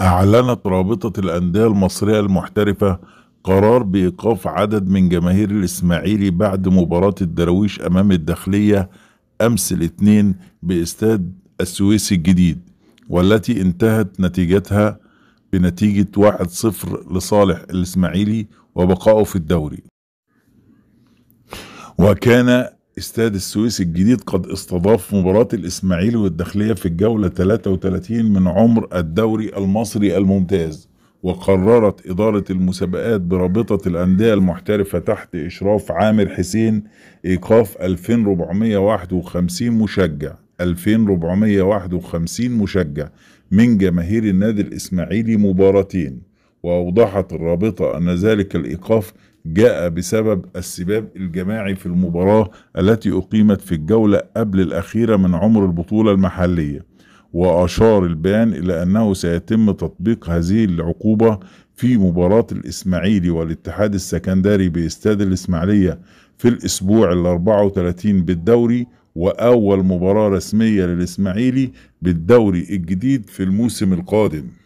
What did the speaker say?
أعلنت رابطة الأندية المصرية المحترفة قرار بإيقاف عدد من جماهير الإسماعيلي بعد مباراة الدراويش أمام الداخلية أمس الاثنين باستاد السويس الجديد والتي انتهت نتيجتها بنتيجة 1-0 لصالح الإسماعيلي وبقائه في الدوري وكان استاد السويس الجديد قد استضاف مباراة الإسماعيلي والداخلية في الجولة 33 من عمر الدوري المصري الممتاز وقررت إدارة المسابقات برابطة الأندية المحترفة تحت إشراف عامر حسين إيقاف 2451 مشجع 2451 مشجع من جماهير النادي الإسماعيلي مباراتين وأوضحت الرابطة أن ذلك الإيقاف جاء بسبب السباب الجماعي في المباراة التي أقيمت في الجولة قبل الأخيرة من عمر البطولة المحلية وأشار البيان إلى أنه سيتم تطبيق هذه العقوبة في مباراة الإسماعيلي والاتحاد السكندري باستاد الإسماعيلية في الأسبوع ال 34 بالدوري وأول مباراة رسمية للإسماعيلي بالدوري الجديد في الموسم القادم